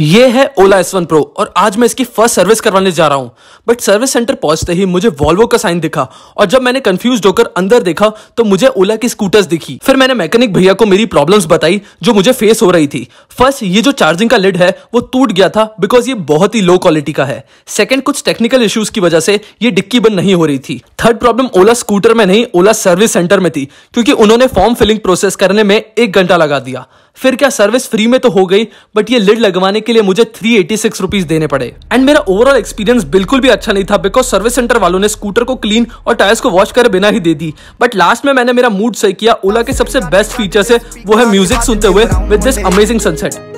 ये है ओला S one pro और आज मैं इसकी फर्स्ट सर्विस करवाने जा रहा हूँ बट सर्विस सेंटर पहुंचते ही मुझे वॉल्वो का साइन दिखा और जब मैंने कंफ्यूज होकर अंदर देखा तो मुझे ओला की स्कूटर्स दिखी फिर मैंने मैकेनिक भैया को मेरी प्रॉब्लम्स बताई जो मुझे फेस हो रही थी फर्स्ट ये जो चार्जिंग का लिड है वो टूट गया था बिकॉज ये बहुत ही लो क्वालिटी का है सेकेंड कुछ टेक्निकल इश्यूज की वजह से ये डिक्की बंद नहीं हो रही थी थर्ड प्रॉब्लम ओला स्कूटर में नहीं ओला सर्विस सेंटर में थी क्योंकि उन्होंने फॉर्म फिलिंग प्रोसेस करने में एक घंटा लगा दिया फिर क्या सर्विस फ्री में तो हो गई बट ये लिड लगवाने के लिए मुझे थ्री एटी सिक्स रुपीज देने पड़े एंड मेरा ओवरऑल एक्सपीरियंस बिल्कुल भी अच्छा नहीं था बिकॉज सर्विस सेंटर वालों ने स्कूटर को क्लीन और टायर्स को वॉश कर बिना ही दे दी बट लास्ट में मैंने मेरा मूड सही किया ओला के सबसे बेस्ट फीचर है वो है म्यूजिक सुनते हुए विद दिस अमेजिंग सनसेट